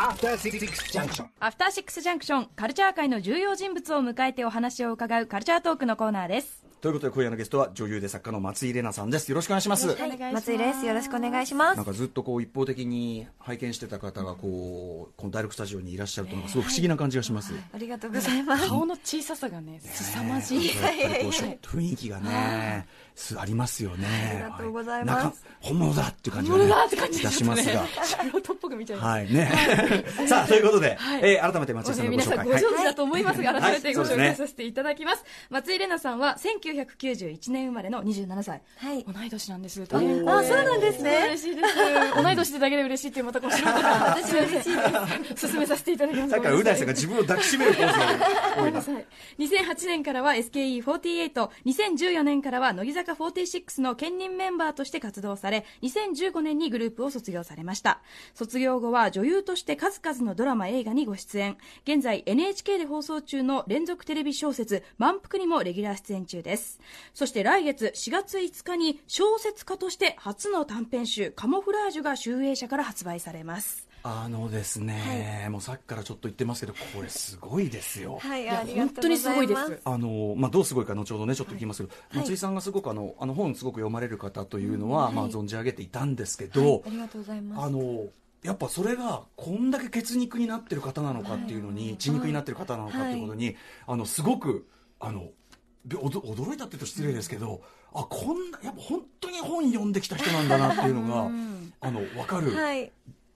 アフターシックスジャンクションアフターシックスジャンクションカルチャー界の重要人物を迎えてお話を伺うカルチャートークのコーナーですということで今夜のゲストは女優で作家の松井玲奈さんですよろしくお願いします松井ですよろしくお願いしますなんかずっとこう一方的に拝見してた方がこうこのダイレクトスタジオにいらっしゃるというのすごい不思議な感じがします、ありがとうございます顔の小ささがね凄まじい、ね、雰囲気がねありますよね。ありがとうございます。本物だっていう感じね、本物だって感じがしますが。はいね。さあということで、え改めて松井さんのご皆さんご存知だと思いますが、改めてご紹介させていただきます。松井玲奈さんは1991年生まれの27歳。はい。同い年なんです。あ、そうなんですね。嬉しいです。同い年でだけで嬉しいってまたこう私は嬉しいです。進めさせていただきます。さっきうないさんが自分を抱きしめるポーズが多いな。2008年からは SKE48、2014年からは乃木坂坂46の兼任メンバーとして活動され2015年にグループを卒業されました卒業後は女優として数々のドラマ映画にご出演現在 NHK で放送中の連続テレビ小説「満腹」にもレギュラー出演中ですそして来月4月5日に小説家として初の短編集「カモフラージュ」が集英社から発売されますあのですね、はい、もうさっきからちょっと言ってますけど、これすごいですよ。はい、いや本当にすごいです。あのまあどうすごいか後ほどねちょっと聞きますけど、はい、松井さんがすごくあのあの本すごく読まれる方というのは、まあ存じ上げていたんですけど、ありがとうございます。あのやっぱそれがこんだけ血肉になってる方なのかっていうのに、血肉になってる方なのかっていうことに、あのすごくあの驚いたって言うと失礼ですけど、あこんなやっぱ本当に本読んできた人なんだなっていうのが、あの分かる。はい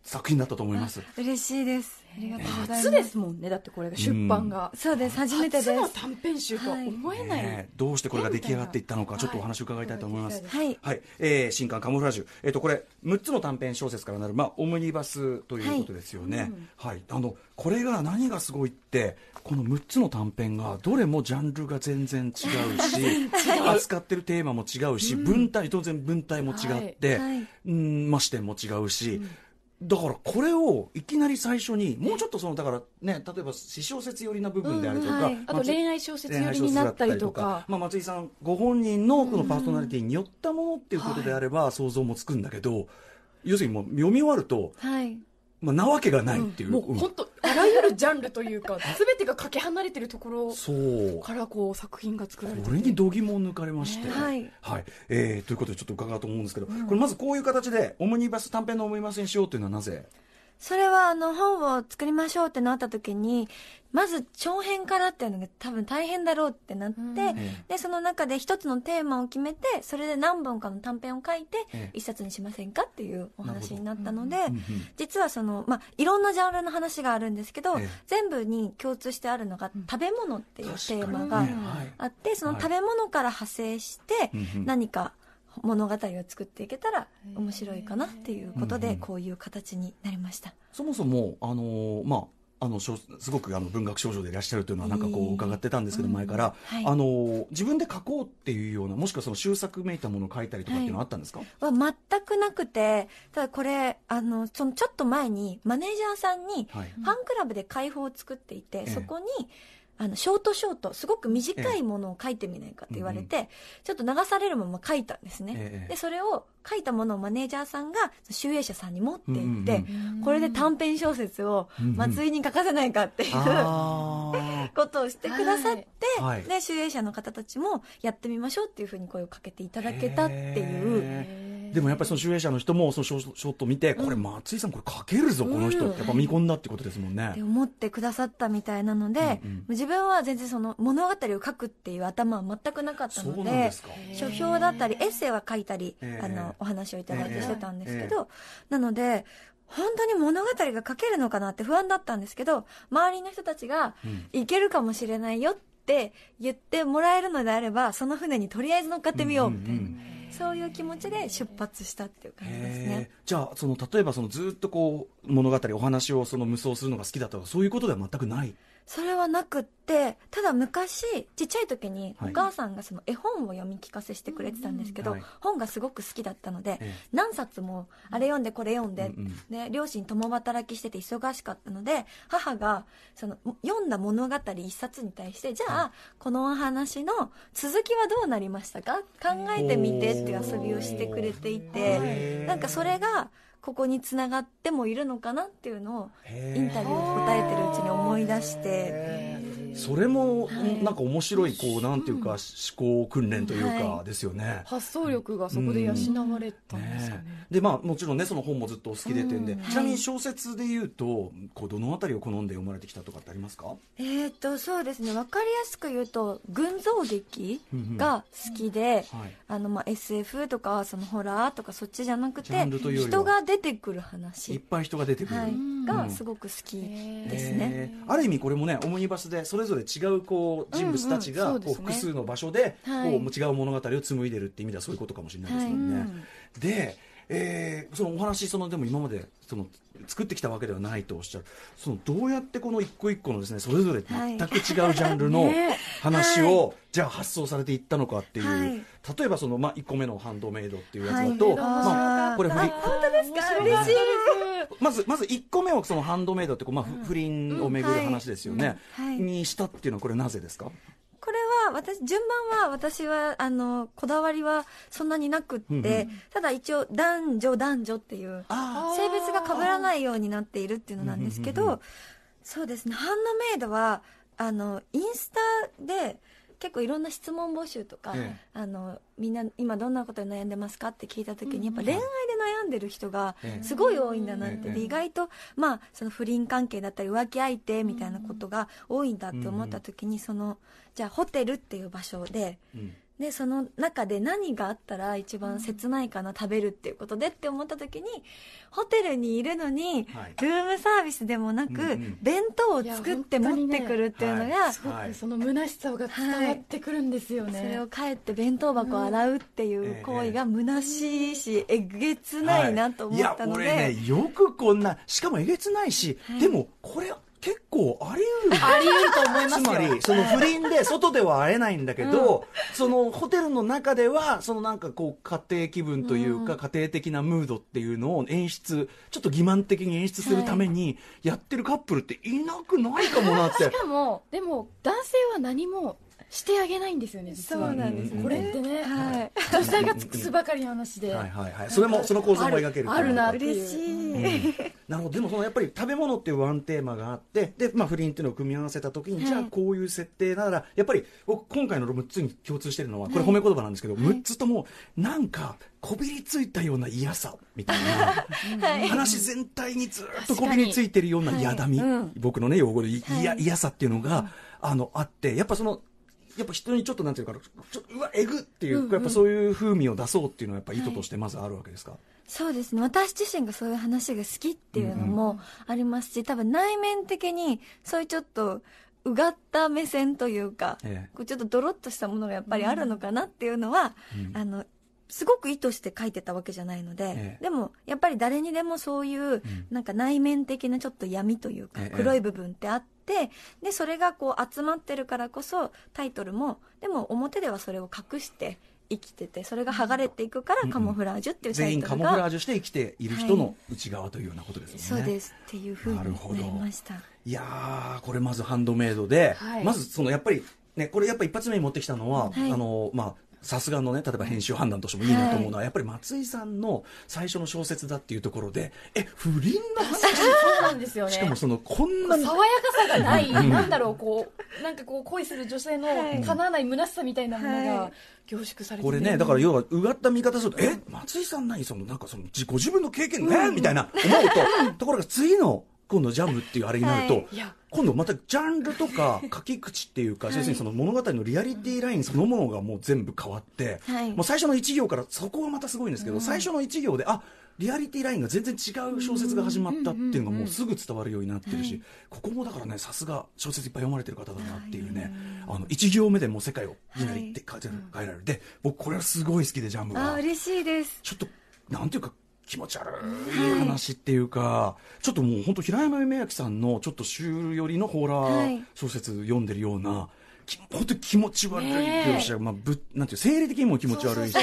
作品だったと思います嬉しいですありがとうございます初ですもんねだってこれが出版が、うん、そうです初めてです短編集とは思えない、はいね、どうしてこれが出来上がっていったのかちょっとお話を伺いたいと思いますはい、はいえー、新刊カモフラージュ、えーと、これ6つの短編小説からなる、まあ、オムニバスということですよね、はい、うんはい、あのこれが何がすごいってこの6つの短編がどれもジャンルが全然違うし 扱ってるテーマも違うし、うん、文体当然文体も違って、はい、うんまあ、視点も違うし、だからこれをいきなり最初にもうちょっとそのだからね例えば私小説寄りな部分であるとか、うんはい、あと恋愛小説寄りになったりとかまあ、松井さんご本人のこのパーソナリティによったものっていうことであれば想像もつくんだけど、うんはい、要するにもう読み終わると、はいまあ、なわけがないっていう、うん、もう本当、あらゆるジャンルというか、すべてがかけ離れてるところからこう作品が作られてこれに度肝を抜かれまして、ね、はい、はい、えー、ということで、ちょっと伺うと思うんですけど、うん、これ、まずこういう形で、オムニバス短編のオムニバスにしようというのは、なぜそれはあの本を作りましょうってなった時にまず長編からっていうのが多分大変だろうってなって、うん、でその中で一つのテーマを決めてそれで何本かの短編を書いて一冊にしませんかっていうお話になったので、うん、実はその、まあ、いろんなジャンルの話があるんですけど、全部に共通してあるのが食べ物っていうテーマがあって、その食べ物から派生して何か物語を作っていけたら面白いかなっていうことでこういう形になりました。そもそもあのまああのすごくあの文学少女でいらっしゃるというのはなんかこう伺ってたんですけど、前から、あの自分で書こうっていうようなもしくはその修作めいたものを書いたりとかっていうのはあったんですか、は全くなくてただこれあのそのちょっと前にマネージャーさんにファンクラブで会放を作っていて、そこに。えあの、ショートショート、すごく短いものを書いてみないかって言われて、ええ、ちょっと流されるまま書いたんですね。え、で、それを書いたものをマネージャーさんが、集英社さんに持っていって、うんうん、これで短編小説を松井に書かせないかっていう、うん、ことをしてくださって、はい、で、集英社の方たちもやってみましょうっていうふうに声をかけていただけたっていう、でもやっぱりその集英社の人もそのショショット見て、これ松井さんこれ書けるぞこの人やっぱ見込んだってことですもんね。って思ってくださったみたいなので、うんうん、自分は全然その物語を書くっていう頭は全くなかったので書評だったりエッセイは書いたり、あのお話をいただいてしてたんですけど、なので本当に物語が書けるのかなって不安だったんですけど周りの人たちがいけるかもしれないよって言ってもらえるのであればその船にとりあえず乗っかってみようみたいな。うんうんうんそういう気持ちで出発したっていう感じですねじゃあその例えばそのずっとこう物語お話をその無双するのが好きだとかそういうことでは全くないそれはなくってただ昔ちっちゃい時にお母さんがその絵本を読み聞かせしてくれてたんですけど、はい、本がすごく好きだったので、ええ、何冊もあれ読んでこれ読んでうんうん、で両親共働きしてて忙しかったので母がその読んだ物語1冊に対してじゃあ、はい、このお話の続きはどうなりましたか考えてみてっていう遊びをしてくれていてなんかそれが。ここにつながってもいるのかなっていうのをインタビューで答えてるうちに思い出してそれも、なんか面白いこうなんていうか、思考訓練というかですよね、はい、発想力がそこで養われたんですかねね、でまあもちろんねその本もずっとお好きでてんで、ちなみに小説でいうとこうどのあたりを好んで読まれてきたとかってありますかえっとそうですねわかりやすく言うと群像劇が好きで、うんうんはい、あのまあ SF とかそのホラーとかそっちじゃなくて人が出てくる話いっぱい人が出てくる、はい、がすごく好きですね、ある意味これもねオムニバスでそれそれぞれ違うこう人物たちがこう複数の場所でこう違う物語を紡いでるって意味ではそういうことかもしれないですもんね。でえー、そのお話そのでも今までその作ってきたわけではないとおっしゃるそのどうやってこの一個一個のですねそれぞれ全く違うジャンルの話を、はいね、じゃあ発想されていったのかっていう、はい、例えばその、まあ、1個目のハンドメイドっていうやつだと、まあ、これ本当ですか嬉しいまずまず1個目はそのハンドメイドってこう、まあ、不倫をめぐる話ですよね、はい、にしたっていうのはこれなぜですか私、順番は、私は、あの、こだわりはそんなになくって、うんただ一応、男女男女っていう、性別が被らないようになっているっていうのなんですけど、そうですね、ハンドメイドは、あの、インスタで、結構いろんな質問募集とか、ええ、あのみんな今どんなことに悩んでますかって聞いた時に、やっぱ恋愛で悩んでる人がすごい多いんだなって、意外と、まあ、その不倫関係だったり浮気相手みたいなことが多いんだって思った時に、そのじゃあホテルっていう場所で。うんでその中で何があったら一番切ないかな、うん、食べるっていうことでって思った時にホテルにいるのに、はい、ルームサービスでもなく、うんうん、弁当を作って持ってくるっていうのが、ねはい、その虚しさが伝わってくるんですよね、はい、それを帰って弁当箱を洗うっていう行為が虚しいし、うん、えげつないなと思ったので、いや俺ねよくこんなしかもえげつないし、でもこれ結構あり得るあり得ると思いますつまりその不倫で外では会えないんだけど、うん、そのホテルの中ではそのなんかこう家庭気分というか、家庭的なムードっていうのを演出ちょっと欺瞞的に演出するためにやってるカップルっていなくないかもなって、しかもでも男性は何もしてあげないんですよねそうなんです、これってね、はい、女性が尽くすばかりの話ではいはい、はい、それもその構造も描けるあるな嬉しい、なるほどでもそのやっぱり食べ物っていうワンテーマがあってで、まあ、不倫っていうのを組み合わせた時に、じゃあこういう設定ならやっぱり僕今回の六つに共通してるのはこれ褒め言葉なんですけど、六つともなんかこびりついたような嫌さみたいな、はい、話全体にずっとこびりついてるような嫌だみ、僕のね用語で嫌、はさっていうのが、あのあってやっぱそのやっぱ人にちょっとなんていうかちょうわえぐっていう、うんうん、やっぱそういう風味を出そうっていうのはやっぱ意図としてまずあるわけですか、はい、そうですね私自身がそういう話が好きっていうのもありますし、うんうん、多分内面的にそういうちょっとうがった目線というか、ええ、ちょっとドロッとしたものがやっぱりあるのかなっていうのは、うん、あのすごく意図して書いてたわけじゃないので、ええ、でもやっぱり誰にでもそういう、なんか内面的なちょっと闇というか、黒い部分ってあって、え、でそれがこう集まってるからこそタイトルもでも表ではそれを隠して生きててそれが剥がれていくからカモフラージュっていうタイトルが、うんうん、全員カモフラージュして生きている人の内側というようなことですよね、はい、そうですっていうふうになりましたいやこれまずハンドメイドで、はい、まずそのやっぱりね、これやっぱ一発目に持ってきたのは、はい、あのまあ、さすがのね例えば編集判断としてもいいなと思うのは、はい、やっぱり松井さんの最初の小説だっていうところでえ不倫の話そうなんですよねしかもそのこんな爽やかさがない、なんだろうこうなんかこう恋する女性の叶わない虚しさみたいなものが、凝縮されてこれねだから要はうがった見方すると「え松井さん何そのなんかそのご自分の経験ね、うん、みたいな思うとところが次の今度ジャムっていうあれになると、はい、今度またジャンルとか書き口っていうか、その物語のリアリティラインそのものがもう全部変わって、もう最初の1行からそこはまたすごいんですけど、最初の1行であリアリティラインが全然違う小説が始まったっていうのがもうすぐ伝わるようになってるし、ここもだからねさすが小説いっぱい読まれてる方だなっていうね、あの1行目でもう世界をいなりって変えられる、い、で僕これはすごい好きでジャンルが。あ嬉しいですちょっとなんていうか気持ち悪い話っていうか、はい、ちょっともう本当平山夢明さんのちょっとシュール寄りのホラー小説読んでるような、はい、本当に気持ち悪い描写、まあ、ぶなんていう生理的にも気持ち悪いし。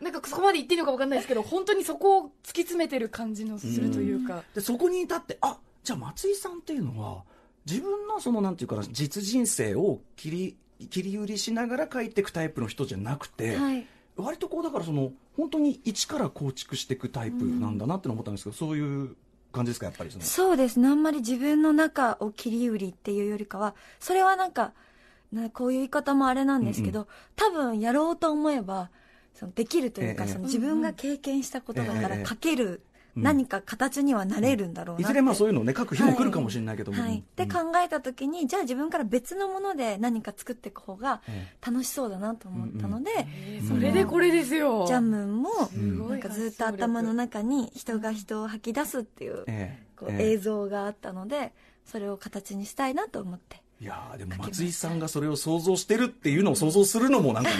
なんかそこまで言っていいのか分かんないですけど本当にそこを突き詰めてる感じのするというか。でそこに至ってあじゃあ松井さんっていうのは自分のそのなんていうかな実人生を切り切り売りしながら書いていくタイプの人じゃなくて。はい割とこうだからその本当に一から構築していくタイプなんだなって思ったんですけど、そういう感じですかやっぱりそのそうですねあんまり自分の中を切り売りっていうよりかはそれはなんかなこういう言い方もあれなんですけど、うんうん、多分やろうと思えばそのできるというか、えその自分が経験したことだから書ける何か形にはなれるんだろうな、うん、いずれまあそういうのね書く日も来るかもしれないけども、はいで、はい、考えた時にじゃあ自分から別のもので何か作っていく方が楽しそうだなと思ったので、それでこれですよジャムもなんかずっと頭の中に人が人を吐き出すっていう,、こう映像があったのでそれを形にしたいなと思って。いやでも松井さんがそれを想像してるっていうのを想像するのもなんかね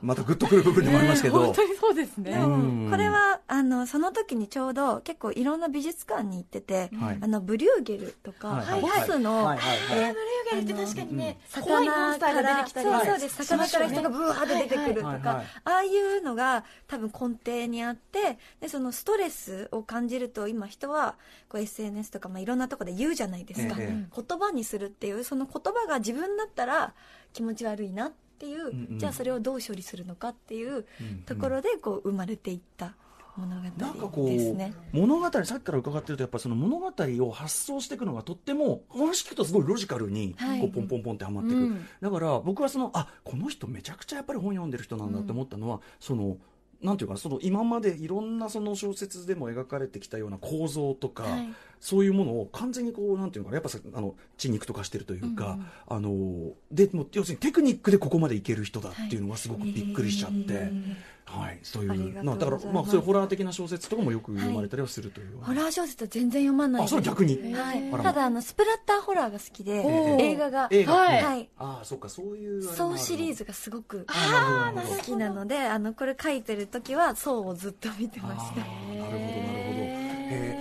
またグッとくる部分でもありますけど、本当にそうですね、これはあのその時にちょうど結構いろんな美術館に行ってて、あのブリューゲルとか、はい、ボスの、ブリューゲルって確かにね、魚からそうそうです魚から人がブワーって出てくるとか、ああいうのが多分根底にあってでそのストレスを感じると今人はこう SNS とか、まあ、いろんなところで言うじゃないですか、言葉にするっていうその言葉が自分だったら気持ち悪いなっていう、うんうん、じゃあそれをどう処理するのかっていうところでこう生まれていった。物語ですね物語さっきから伺ってるとやっぱその物語を発想していくのがとっても話聞くとすごいロジカルにこうポンポンポンってはまっていく、はいうん、だから僕はそのあこの人めちゃくちゃやっぱり本読んでる人なんだって思ったのは、うん、そのなんていうかその今までいろんなその小説でも描かれてきたような構造とか、はい、そういうものを完全にこうなんていうのかなやっぱさあの血肉とかしてるというか、うん、あのでも要するにテクニックでここまでいける人だっていうのはすごくびっくりしちゃって。はいはい、そういうまあだからまあそういうホラー的な小説とかもよく読まれたりはするという、ホラー小説は全然読まないあそれ逆に、はい、ただあのスプラッターホラーが好きで映画がはいはああそっかそういうそうシリーズがすごくあ好きなのであのこれ書いてる時はそうをずっと見てましたなるほどなるほど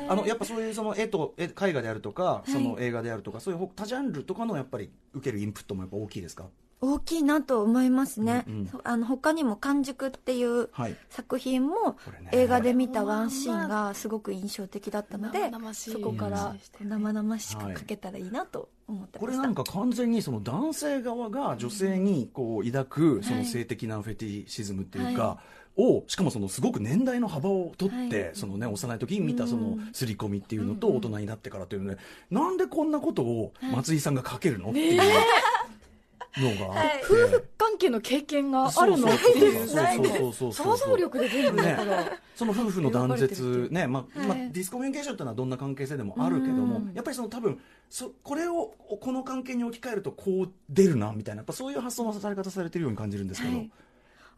あのやっぱそういうその絵と絵絵画であるとか、その映画であるとか、そういう他ジャンルとかのやっぱり受けるインプットもやっぱ大きいですか大きいなと思いますね、うんうん、あの他にも「完熟」っていう作品も映画で見たワンシーンがすごく印象的だったのでそこから生々しく描けたらいいなと思ってました、はい、これなんか完全にその男性側が女性にこう抱くその性的なフェティシズムっていうか、はいはいをしかもそのすごく年代の幅を取って、はい、そのね幼い時に見たその刷り込みっていうのと大人になってからというので、うん、なんでこんなことを松井さんが書けるの、はい、っていう。のが夫婦関係の経験があるのっていう想像力で全部ら、ね、その夫婦の断絶ね、まあ、はい、まディスコミュニケーションっていうのはどんな関係性でもあるけども、やっぱりその多分そこれをこの関係に置き換えるとこう出るなみたいなやっぱそういう発想のされ方されてるように感じるんですけど。はい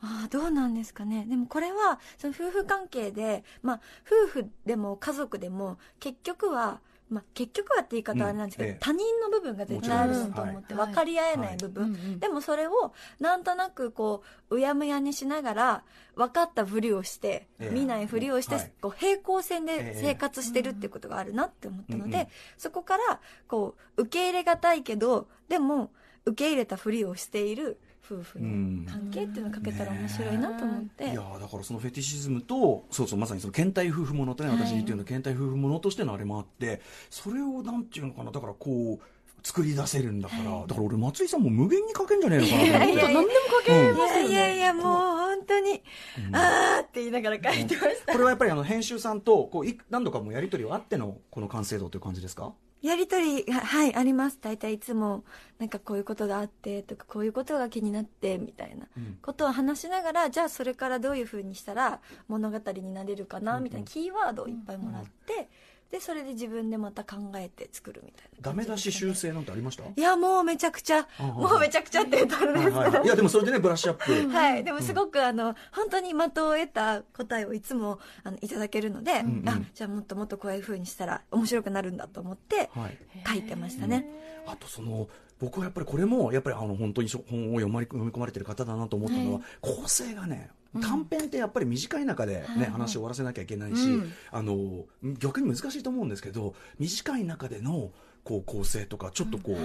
ああどうなんですかねでもこれはその夫婦関係で、まあ、夫婦でも家族でも結局は、まあ、結局はって言い方はあれなんですけど、うんええ、他人の部分が絶対あると思って分かり合えない部分、でもそれをなんとなくこううやむやにしながら分かったふりをして、え、見ないふりをして、こう平行線で生活してるってことがあるなって思ったので、そこからこう受け入れがたいけどでも受け入れたふりをしている夫婦の関係っていうのをかけたら面白いなと思って、うんね、いやだからそのフェティシズムとそうそうまさにその検体夫婦ものとね私言ってうの、はい、検体夫婦ものとしてのあれもあってそれをなんていうのかなだからこう作り出せるんだから、はい、だから俺松井さんも無限に書けんじゃねえのかなと思って何でも書けますよ、ね、いやいやもう本当に、うん、あーって言いながら書いてました、うん、これはやっぱりあの編集さんとこう何度かもやり取りはあってのこの完成度という感じですかやり取りが、はい、あります。大体いつも、なんかこういうことがあって、とか、こういうことが気になって、みたいなことを話しながら、うん、じゃあそれからどういうふうにしたら物語になれるかな、みたいなキーワードをいっぱいもらって、うんうんでそれで自分でまた考えて作るみたいな、ね、ダメ出し修正なんてありましたいやもうめちゃくちゃもうめちゃくちゃって言ったんですけど、はいはい、いやでもそれでねブラッシュアップはいでもすごくあの、本当に的を得た答えをいつもあのいただけるので、うんうん、あじゃあもっともっとこういうふうにしたら面白くなるんだと思って書いてましたね、はいうん、あとその僕はやっぱりこれもやっぱりあの本当に本を読み込まれてる方だなと思ったのは、構成がね短編ってやっぱり短い中で、ね話を終わらせなきゃいけないし、あの逆に難しいと思うんですけど短い中でのこう構成とかちょっとこう、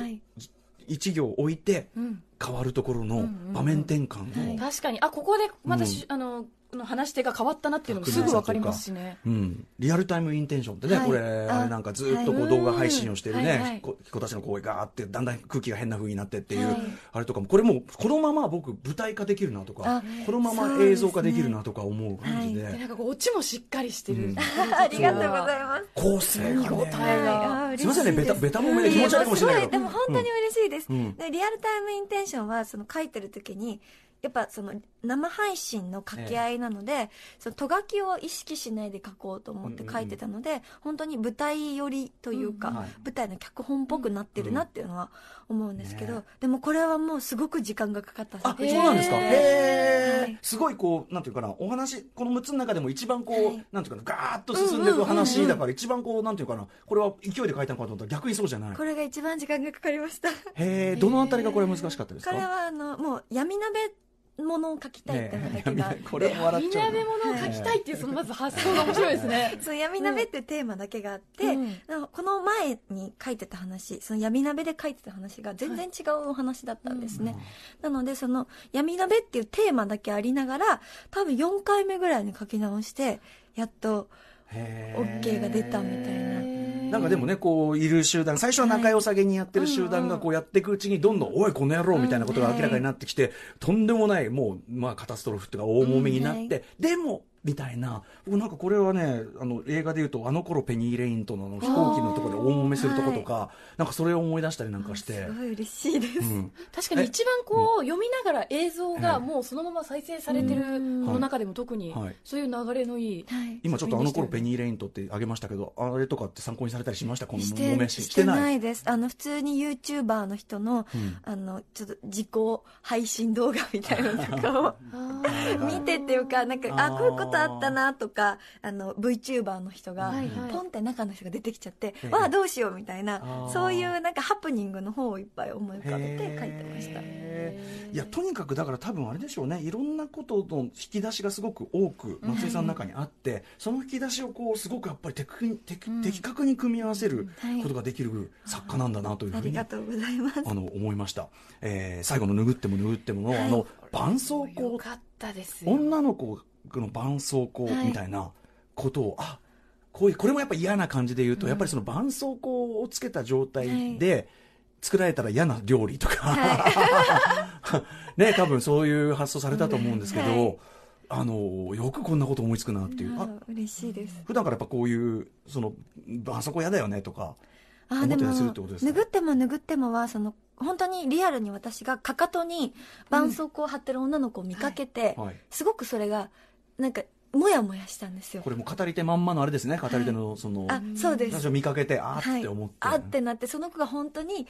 一行置いて変わるところの場面転換の、確かにあここでまた、あのの話し手が変わったなっていうのもすぐ分かりますしね、うん、リアルタイムインテンションってね、はい、これなんかずっとこう動画配信をしてるね、子たちの声があってだんだん空気が変な風になってっていう、あれとかもこれもこのまま僕舞台化できるなとかこのまま映像化できるなとか思う感じで、ねはい、なんかこうオチもしっかりしてる、うん、ありがとうございます構成が、ね、がすみませんねベタベもめで気持ち悪いかもしれないけど、でも本当に嬉しいです、うん、リアルタイムインテンションはその書いてる時にやっぱその生配信の掛け合いなので、ええ、そのとがきを意識しないで書こうと思って書いてたので、うんうん、本当に舞台寄りというか、うんはい、舞台の脚本っぽくなってるなっていうのは思うんですけど、うんね、でもこれはもうすごく時間がかかったあそうなんですかへえ、はい、すごいこうなんていうかなお話この6つの中でも一番こう、はい、なんていうかなガーッと進んでいく話だから、一番こうなんていうかなこれは勢いで書いたのかと思ったら逆にそうじゃないこれが一番時間がかかりましたへえどのあたりがこれ難しかったですかこれはあのもう闇鍋物を書きたいってのだけが、ね、これも笑っちゃ物を書きたいっていうそのまず発想が面白いですね そう闇鍋ってテーマだけがあって、うん、この前に書いてた話その闇鍋で書いてた話が全然違うお話だったんですね、はいうん、なのでその闇鍋っていうテーマだけありながら多分4回目ぐらいに書き直してやっと「OK が出たみたいな。なんかでもね、こう、いる集団、最初は仲良さげにやってる集団が、こうやっていくうちに、どんどん、おい、この野郎みたいなことが明らかになってきて、とんでもない、もう、まあ、カタストロフとか大揉めになって、でも、みたいな僕なんかこれはねあの映画でいうとあの頃ペニー・レインとの飛行機のところで大揉めするとことか、はい、なんかそれを思い出したりなんかしてすごい嬉しいです、うん、確かに一番こう、読みながら映像がもうそのまま再生されてるこの中でも特に、そういう流れのいい、はい、今ちょっとあの頃ペニー・レインとってあげましたけどあれとかって参考にされたりしましたこの揉めししてないですあの普通にユーチューバーの人のうん、あのちょっと自己配信動画みたいなのとかを 見てっていうかなんかあこういうことことあったなとかあの VTuber の人が、ポンって中の人が出てきちゃって、はいはい、わあどうしようみたいなそういうなんかハプニングの方をいっぱい思い浮かべて書いてましたいやとにかくだから多分あれでしょうねいろんなことの引き出しがすごく多く松井さんの中にあって、はい、その引き出しをこうすごくやっぱりテクテク、うん、的確に組み合わせることができる作家なんだなというふうに、ありがとうございますあの思いました、えー、最後の「拭っても拭ってもの」のあの絆創膏女の子の絆創膏みたいなことを、はい、あこういうこれもやっぱ嫌な感じで言うと、うん、やっぱりその絆創膏をつけた状態で、作られたら嫌な料理とか、はい、ね多分そういう発想されたと思うんですけど、はい、あのよくこんなこと思いつくなっていうあ嬉しいです普段からやっぱこういうそのあそこ嫌だよねとかあでも拭っても拭ってもはその本当にリアルに私がかかとに絆創膏を貼ってる女の子を見かけて、うんはい、すごくそれがなんかもやもやしたんですよこれも語り手まんまのあれですね語り手のその、あそうです私を見かけてあーって思って、あってなってその子が本当に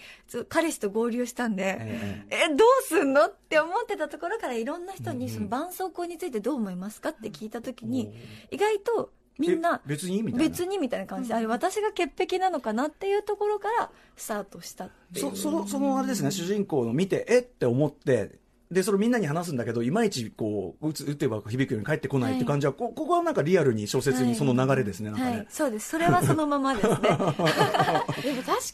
彼氏と合流したんでええどうすんのって思ってたところからいろんな人にその絆創膏についてどう思いますかって聞いた時に、意外とみんな別にみたいな別にみたいな感じで、あれ私が潔癖なのかなっていうところからスタートしたっていうそそのそのあれですね主人公の見てえって思ってで、それみんなに話すんだけど、いまいちこう、打つ、打てば響くように返ってこないって感じは、はい、ここはなんかリアルに小説にその流れですね、はい、なんかね、はい、そうです。それはそのままですね。でも確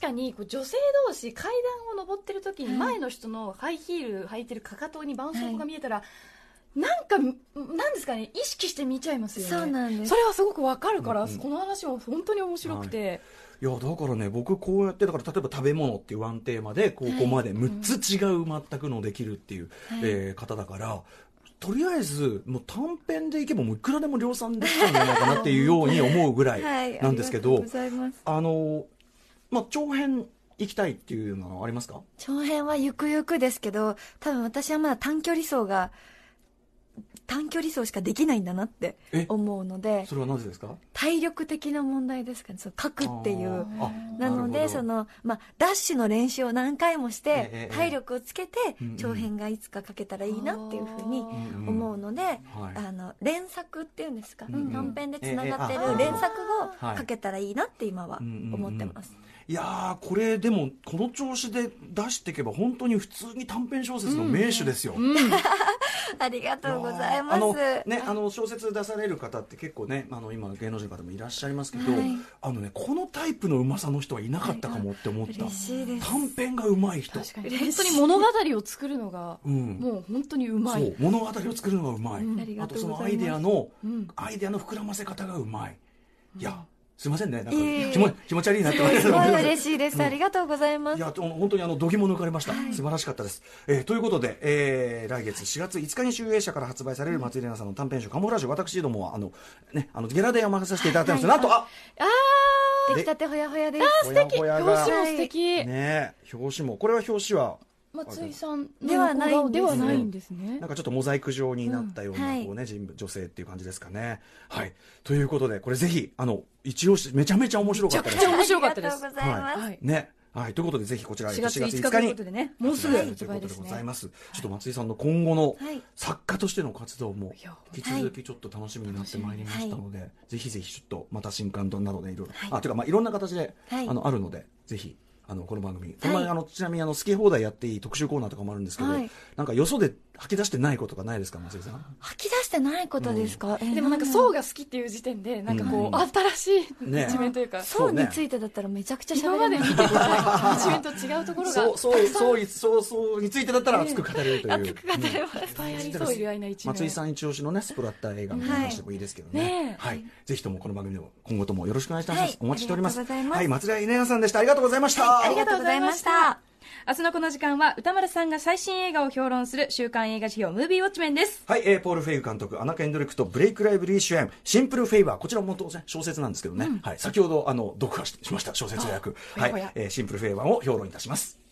かに、女性同士階段を上ってる時に前の人のハイヒール履いてるかかとに絆創膏が見えたら、なんか、なんですかね、意識して見ちゃいますよね。そうなんです。それはすごくわかるから、うんうん、この話も本当に面白くて。はいいやだからね僕こうやってだから例えば食べ物っていうワンテーマでここまで6つ違う全くのできるっていう、はい、えー、方だからとりあえずもう短編でいけばもういくらでも量産できちゃうんじゃないかなっていうように思うぐらい なんですけど、はい、あの、まあ、長編行きたいっていうのはありますか長編はゆくゆくですけど多分私はまだ短距離走が短距離走しかできないんだなって思うのでそれはなぜですか体力的な問題ですかねその書くっていうなのでその、まあ、ダッシュの練習を何回もして、えー、体力をつけて、えー、長編がいつか書けたらいいなっていうふうに思うので、うん、あの連作っていうんですか、うん、短編でつながってる連作を書けたらいいなって今は思ってます。いやこれでもこの調子で出していけば本当に普通に短編小説の名手ですよ、うんうん、ありがとうございます。あのね、あの小説出される方って結構ね、あの今芸能人の方もいらっしゃいますけど、はい、あのねこのタイプのうまさの人はいなかったかもって思った。短編がうまい人。本当に物語を作るのが、うん、もう本当にうまい。そう、物語を作るのがうまい。うん、あとそのアイデアの、うん、アイデアの膨らませ方がうまい。いや。すいませんね。なんか気も、え気持ち悪いなって思います。す嬉しいです。ありがとうございます。いや、本当にあの、度肝抜かれました、素晴らしかったです。えということで、え来月4月5日に集英社から発売される松井玲奈さんの短編集、カモフラージュ、私どもは、あの、ね、あの、ゲラで読まさせていただいたんすなんと、ああ出来たてほやほやです。あ、素敵。表紙も素敵。ね表紙も。これは表紙は、松井さんではないではないんですね、なんかちょっとモザイク状になったような、こうね人女性っていう感じですかねはいということでこれぜひあの一応めちゃめちゃ面白かったですめちゃくちゃ面白かったですはいねはい、ということで、ぜひこちら、4月5日に、ね、もうすぐ、ということでございます。ちょっと松井さんの今後の作家としての活動も、引き続きちょっと楽しみになってまいりましたので、ぜひぜひちょっと、また新刊などでいろいろ、あ、というか、まあ、いろんな形で、あの、あるので、ぜひ、あのこの番組、たまにあのちなみにあの好き放題やっていい特集コーナーとかもあるんですけど、はい、なんかよそで吐き出してないことがないですか、松井さん。吐き出してないことですか、うん、でもなんか、そうが好きっていう時点で、なんかこう、うん、新しい一面というか、層、ね、についてだったらめちゃくちゃ喋れ今まで見てきた一面と違うところが。そう、そう、そう、そうについてだったら熱く語れるという。熱く語れます。いっぱいありそう、意外な一面。松井さん一押しのね、スプラッター映画の話でもいいですけどね。はい。ぜひともこの番組でも、今後ともよろしくお願いします。お待ちしております。はい、松井稲奈さんでした。ありがとうございました。ありがとうございました。明日のこの時間は歌丸さんが最新映画を評論する週刊映画辞表ムービーウォッチメンですはい、えー、ポール・フェイグ監督アナ・ケンドリックとブレイク・ライブリー主演シンプル・フェイバーこちらも当然小説なんですけどね、うん、はい、先ほどあの読破しました小説予約はい、えー、シンプル・フェイバーを評論いたします